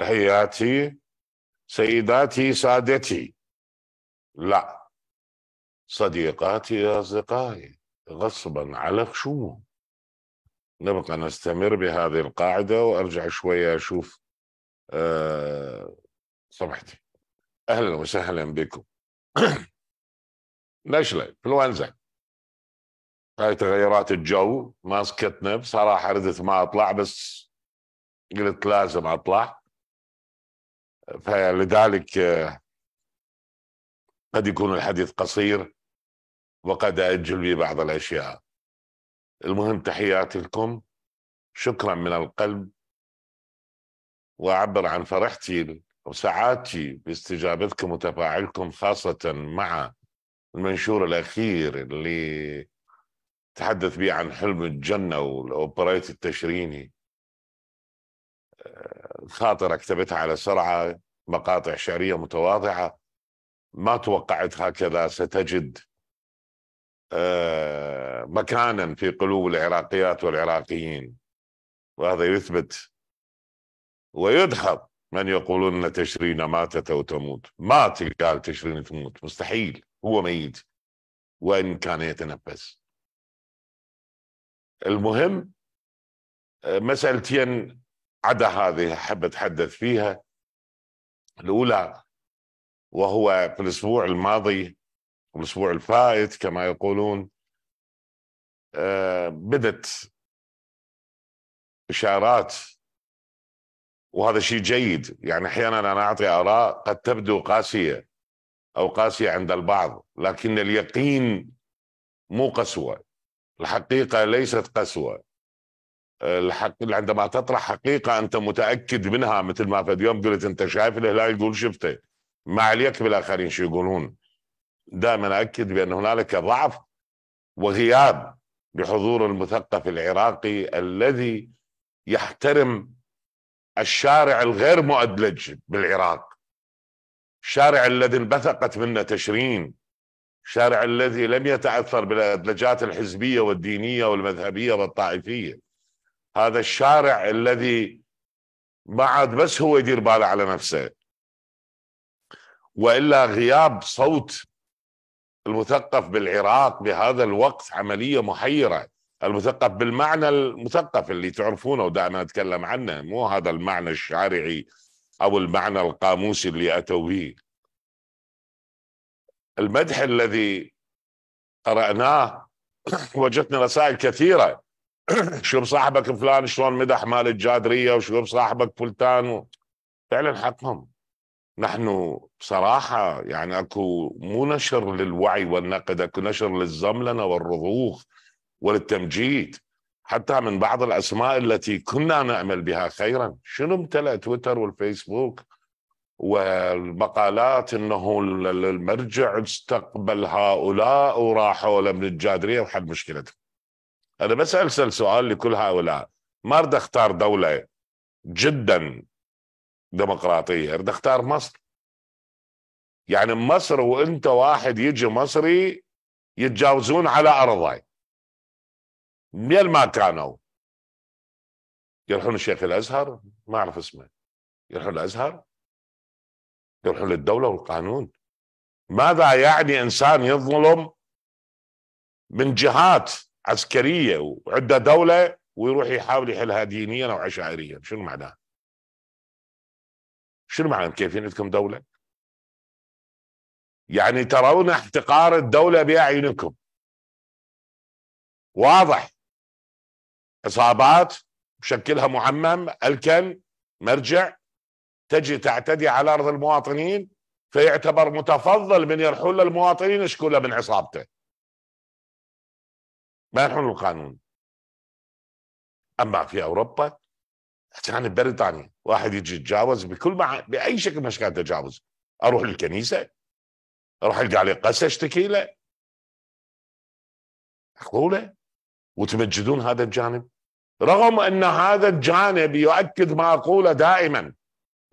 تحياتي سيداتي سادتي لا صديقاتي أصدقائي غصبا على خشومهم نبقى نستمر بهذه القاعدة وأرجع شوية أشوف أه صبحتي أهلا وسهلا بكم نشلة إنفلونزا هاي تغيرات الجو ما سكتنا بصراحة ردت ما أطلع بس قلت لازم أطلع فلذلك آه، قد يكون الحديث قصير وقد أجل به بعض الأشياء المهم تحياتي لكم شكرا من القلب وأعبر عن فرحتي وسعادتي باستجابتكم وتفاعلكم خاصة مع المنشور الأخير اللي تحدث به عن حلم الجنة والأوبريت التشريني آه، خاطرة كتبتها على سرعة مقاطع شعريه متواضعه ما توقعت هكذا ستجد آه، مكانا في قلوب العراقيات والعراقيين وهذا يثبت ويدحض من يقولون ان تشرين ماتت او تموت ما قال تشرين تموت مستحيل هو ميت وان كان يتنفس المهم آه، مسألتين عدا هذه أحب أتحدث فيها الأولى وهو في الأسبوع الماضي والأسبوع الفائت كما يقولون آه، بدت إشارات وهذا شيء جيد يعني أحيانا أنا أعطي آراء قد تبدو قاسية أو قاسية عند البعض لكن اليقين مو قسوة الحقيقة ليست قسوة الحق... عندما تطرح حقيقة أنت متأكد منها مثل ما في اليوم قلت أنت شايف الهلال يقول شفته ما عليك بالآخرين شو يقولون دائما أكد بأن هنالك ضعف وغياب بحضور المثقف العراقي الذي يحترم الشارع الغير مؤدلج بالعراق الشارع الذي انبثقت منه تشرين الشارع الذي لم يتأثر بالأدلجات الحزبية والدينية والمذهبية والطائفية هذا الشارع الذي ما عاد بس هو يدير باله على نفسه والا غياب صوت المثقف بالعراق بهذا الوقت عمليه محيره المثقف بالمعنى المثقف اللي تعرفونه ودعنا نتكلم عنه مو هذا المعنى الشارعي او المعنى القاموسي اللي اتوا به المدح الذي قرأناه وجدنا رسائل كثيرة شوف صاحبك فلان شلون مدح مال الجادريه وشوف صاحبك فلتان و... فعلا حقهم نحن بصراحه يعني اكو مو نشر للوعي والنقد اكو نشر للزملنه والرضوخ وللتمجيد حتى من بعض الاسماء التي كنا نعمل بها خيرا شنو امتلا تويتر والفيسبوك والمقالات انه المرجع استقبل هؤلاء وراحوا لمن الجادريه وحل مشكلتهم انا بس اسال سؤال لكل هؤلاء ما اريد اختار دوله جدا ديمقراطيه اريد اختار مصر يعني مصر وانت واحد يجي مصري يتجاوزون على ارضه ميل ما كانوا يروحون الشيخ الازهر ما اعرف اسمه يروحون الازهر يروحون للدوله والقانون ماذا يعني انسان يظلم من جهات عسكريه وعدة دوله ويروح يحاول يحلها دينيا او عشائريا شنو معناه؟ شنو معنى كيف عندكم دوله؟ يعني ترون احتقار الدوله باعينكم واضح اصابات شكلها معمم الكل مرجع تجي تعتدي على ارض المواطنين فيعتبر متفضل من يرحل المواطنين يشكو له من عصابته ما القانون اما في اوروبا كان بريطانيا واحد يجي يتجاوز بكل مع... باي شكل من اشكال التجاوز اروح للكنيسه اروح القى عليه قسى اشتكي له معقوله وتمجدون هذا الجانب رغم ان هذا الجانب يؤكد ما اقوله دائما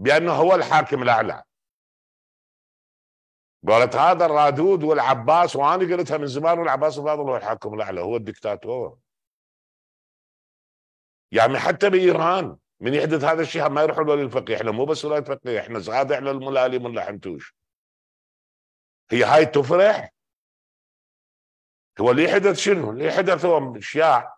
بانه هو الحاكم الاعلى قالت هذا الرادود والعباس وانا قلتها من زمان والعباس الفاضل هو الحاكم الاعلى هو الدكتاتور يعني حتى بايران من يحدث هذا الشيء ما يروحوا للفقيه احنا مو بس ولايه فقيه احنا صادع الملالي من لحنتوش هي هاي تفرح هو اللي حدث شنو؟ اللي حدث هو اشياء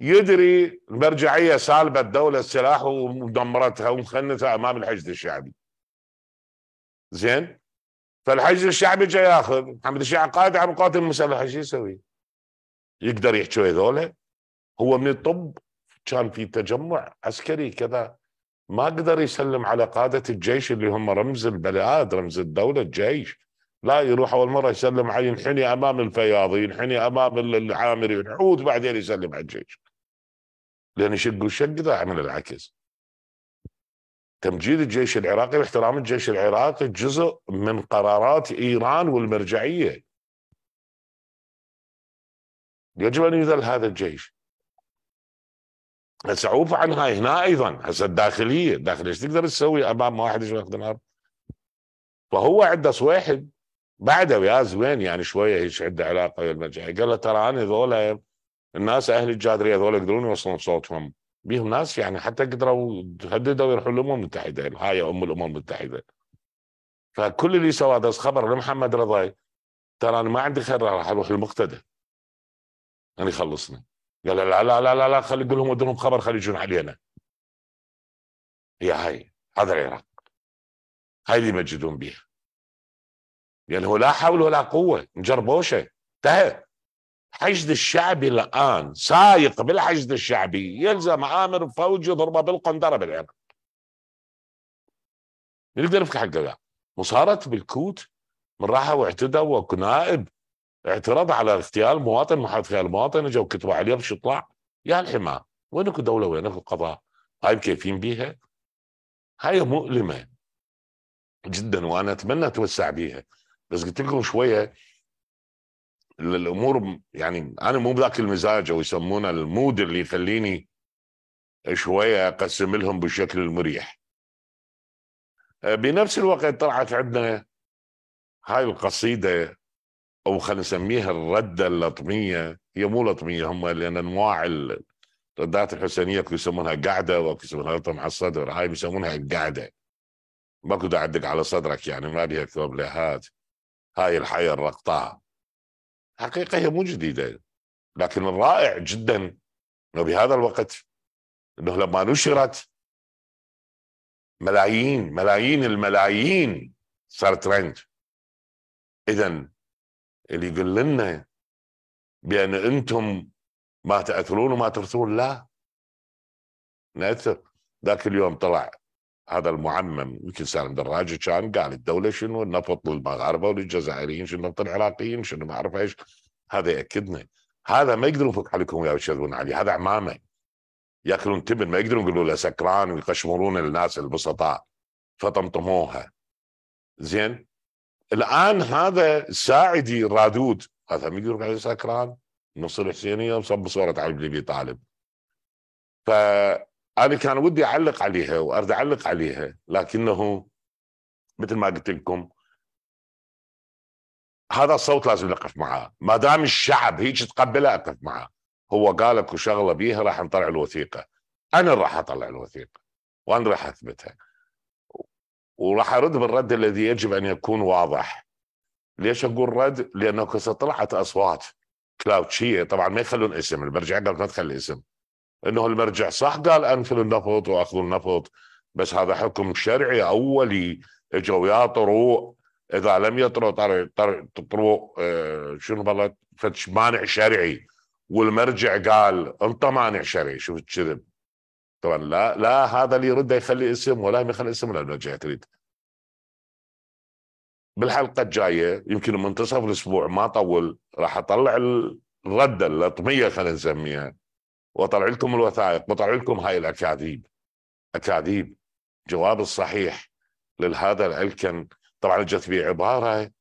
يدري المرجعيه سالبه الدوله السلاح ودمرتها ومخنتها امام الحشد الشعبي زين فالحج الشعبي جاي ياخذ محمد الشيعة قائد عم يقاتل مسلح شو يسوي؟ يقدر يحكي ويا هذول هو من الطب كان في تجمع عسكري كذا ما قدر يسلم على قادة الجيش اللي هم رمز البلاد رمز الدولة الجيش لا يروح أول مرة يسلم على ينحني أمام الفياضي ينحني أمام العامري ينحوت بعدين يسلم على الجيش لأن يشقوا الشق ذا عمل العكس تمجيد الجيش العراقي واحترام الجيش العراقي جزء من قرارات ايران والمرجعيه يجب ان يذل هذا الجيش سعوف عنها عن هاي هنا ايضا هسه الداخليه الداخليه ايش تقدر تسوي امام واحد يشوف نار فهو عنده واحد بعده ويا زوين يعني شويه هيك عنده علاقه ويا المرجعيه قال له ترى انا ذولا الناس اهل الجادريه ذولا يقدرون يوصلون صوتهم بيهم ناس يعني حتى قدروا تهددوا يروحوا الامم المتحده يعني هاي ام الامم المتحده فكل اللي سواه هذا خبر لمحمد رضا ترى انا ما عندي خير راح اروح المقتدى انا يعني يخلصني قال لا لا لا لا لا خلي قول لهم ودهم خبر خلي يجون علينا هي هاي هذا العراق هاي اللي يمجدون بها يعني هو لا حول ولا قوه نجربوشه انتهى الحشد الشعبي الآن سايق بالحشد الشعبي يلزم آمر فوج يضربه بالقندره بالعراق نقدر نفك حقه مصارت بالكوت من راحه واعتدى وكنائب اعترض على اغتيال مواطن محافظ اغتيال مواطن اجوا كتبوا عليه بش يطلع يا الحماه وينك الدوله وينك القضاء هاي مكيفين بيها هاي مؤلمه جدا وانا اتمنى اتوسع بيها بس قلت لكم شويه الامور يعني انا مو بذاك المزاج او يسمونه المود اللي يخليني شويه اقسم لهم بالشكل المريح. آه، بنفس الوقت طلعت عندنا هاي القصيده او خلينا نسميها الرده اللطميه هي مو لطميه هم لان انواع الردات الحسينيه اكو يسمونها قعده واكو يسمونها لطم على الصدر هاي يسمونها قعده ماكو داعي على صدرك يعني ما بيها ثوب لهات هاي الحياه الرقطاء حقيقة هي مو جديدة لكن الرائع جدا أنه بهذا الوقت أنه لما نشرت ملايين ملايين الملايين صار ترند إذا اللي يقول لنا بأن أنتم ما تأثرون وما ترثون لا نأثر ذاك اليوم طلع هذا المعمم يمكن سالم دراجي كان قال الدوله شنو النفط للمغاربه وللجزائريين شنو النفط العراقيين شنو ما اعرف ايش هذا ياكدنا هذا ما يقدرون يفك حالكم يا يشربون علي هذا عمامه ياكلون تبن ما يقدرون يقولوا له سكران ويقشمرون الناس البسطاء فطمطموها زين الان هذا ساعدي رادود هذا ما يقدرون عليه سكران نص الحسينيه وصب صوره علي بن ابي طالب ف انا كان ودي اعلق عليها وارد اعلق عليها لكنه مثل ما قلت لكم هذا الصوت لازم نقف معاه ما دام الشعب هيك تقبله اقف معاه هو قال اكو شغله بيها راح نطلع الوثيقه انا راح اطلع الوثيقه وانا راح اثبتها وراح ارد بالرد الذي يجب ان يكون واضح ليش اقول رد؟ لانه طلعت اصوات كلاوتشيه طبعا ما يخلون اسم المرجعيه قالت ما تخلي اسم انه المرجع صح قال انفل النفط واخذوا النفط بس هذا حكم شرعي اولي اجوا يا طروق اذا لم يطروا طروق آه، شنو بالله فتش مانع شرعي والمرجع قال انت مانع شرعي شوف الكذب طبعا لا لا هذا اللي يرد يخلي اسم ولا يخلي اسم ولا المرجع تريد بالحلقه الجايه يمكن منتصف الاسبوع ما طول راح اطلع الرده اللطميه خلينا نسميها وطلع لكم الوثائق وطلع لكم هاي الاكاذيب اكاذيب جواب الصحيح لهذا الالكن طبعا اجت بعباره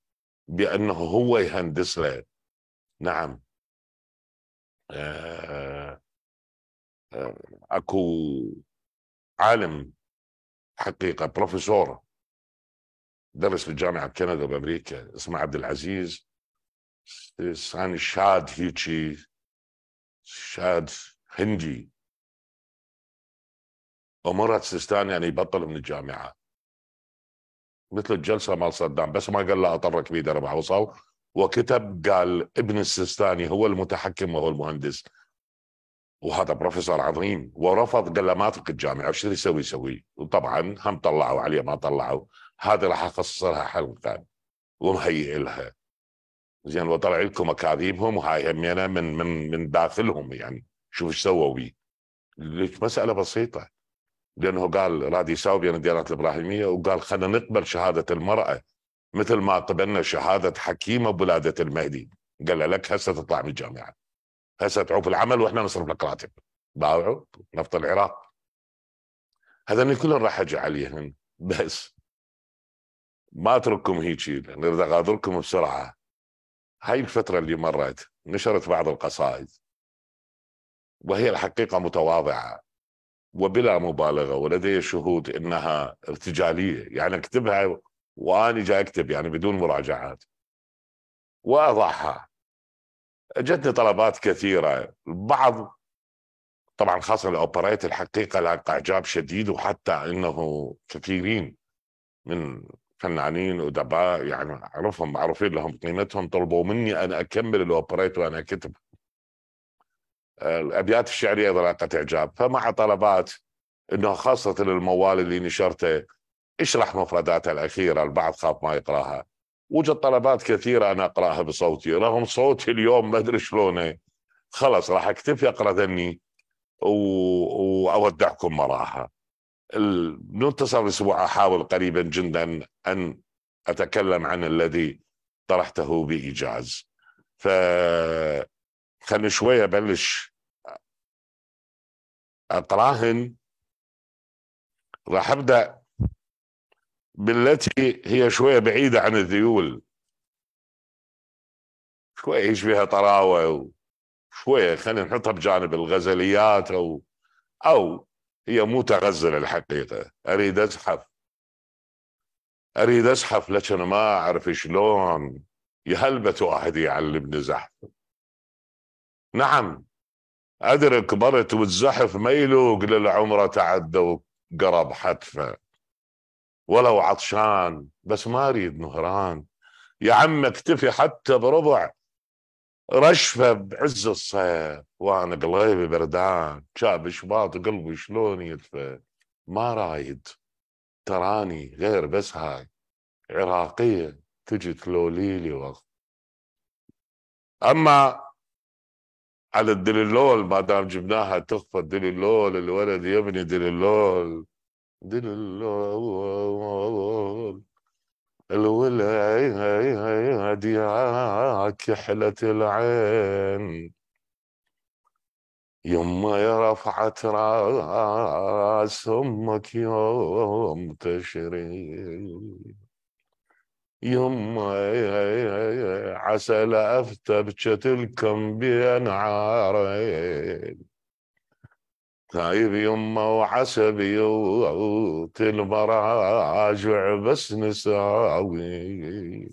بانه هو يهندس له نعم آه، آه، اكو عالم حقيقه بروفيسور درس في جامعه كندا بامريكا اسمه عبد العزيز ساني شاد هيجي شاد هنجي امورها تستاني يعني يبطل من الجامعه مثل الجلسه مال صدام بس ما قال له اطرك بيد ربع وصاو وكتب قال ابن السيستاني هو المتحكم وهو المهندس وهذا بروفيسور عظيم ورفض قال له ما اترك الجامعه وش يسوي يسوي وطبعا هم طلعوا عليه ما طلعوا هذه راح اخصص لها حلقه ومهيئ لها زين وطلع لكم اكاذيبهم وهاي همينه من من من داخلهم يعني شوف ايش سووا بيه مساله بسيطه لانه قال راد يساوي بين الديانات الابراهيميه وقال خلينا نقبل شهاده المراه مثل ما قبلنا شهاده حكيمه بولاده المهدي قال لك هسه تطلع من الجامعه هسه تعوف العمل واحنا نصرف لك راتب باعوا نفط العراق هذا كلهم راح اجي عليهم بس ما اترككم هيك نريد اغادركم بسرعه هاي الفتره اللي مرت نشرت بعض القصائد وهي الحقيقة متواضعة وبلا مبالغة ولدي شهود إنها ارتجالية يعني أكتبها وأنا جاي أكتب يعني بدون مراجعات وأضعها جتني طلبات كثيرة البعض طبعا خاصة الأوبريت الحقيقة لاقى إعجاب شديد وحتى أنه كثيرين من فنانين ادباء يعني اعرفهم معروفين لهم قيمتهم طلبوا مني ان اكمل الاوبريت وانا أكتب الابيات الشعريه لاقت اعجاب فمع طلبات انه خاصه الموال اللي نشرته اشرح مفرداته الاخيره البعض خاف ما يقراها وجد طلبات كثيره انا اقراها بصوتي رغم صوتي اليوم ما ادري شلونه خلص راح اكتفي اقرا ذني واودعكم مراها منتصف الاسبوع احاول قريبا جدا ان اتكلم عن الذي طرحته بايجاز ف خلني شوية أبلش أطراهن راح أبدأ بالتي هي شوية بعيدة عن الذيول شوية إيش فيها طراوة شوية خلينا نحطها بجانب الغزليات أو أو هي مو تغزل الحقيقة أريد أزحف أريد أزحف لكن ما أعرف شلون يهلبة واحد يعلمني زحف نعم أدرك كبرت والزحف ما يلوق للعمرة تعدى وقرب حتفه ولو عطشان بس ما أريد نهران يا عم اكتفي حتى بربع رشفة بعز الصيف وأنا قلبي بردان شاب شباط قلبي شلون يدفى ما رايد تراني غير بس هاي عراقية تجي تلوليلي وقت أما على الدليلول ما دام جبناها تخفى الدليلول الولد يبني دليلول دليلول الولد يا حلة العين يما يا رفعت راس امك يوم تشرين يما عسل أفتبشت بين بأنعارين طيب يما بيوت المراجع بس نساوي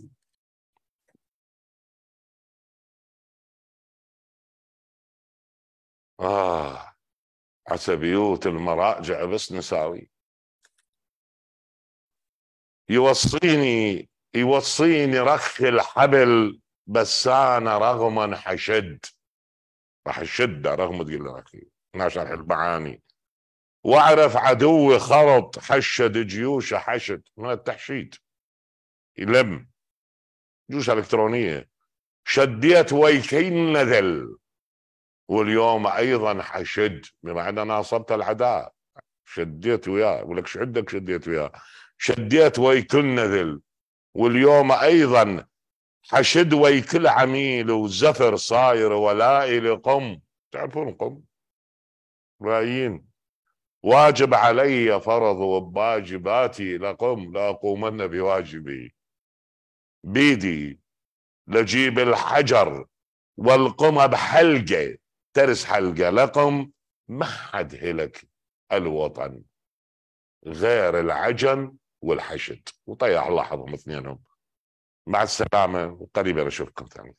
آه عسى بيوت المراجع بس نساوي يوصيني يوصيني رخ الحبل بس انا رغما حشد راح الشده رغم تقول رخي ناشر المعاني واعرف عدوي خرط حشد جيوشه حشد من التحشيد يلم جيوش الكترونيه شديت ويكين نذل واليوم ايضا حشد بما ان انا اصبت العداء شديت وياه يقول لك عندك شديت وياه شديت ويكن نذل واليوم ايضا حشد وي كل عميل وزفر صاير ولائل قم تعرفون قم رايين واجب علي فرض وباجباتي لقم لاقومن بواجبي بيدي لجيب الحجر والقم بحلقه ترس حلقه لقم ما حد هلك الوطن غير العجم والحشد وطيح الله حظهم اثنينهم مع السلامه وقريبا اشوفكم ثاني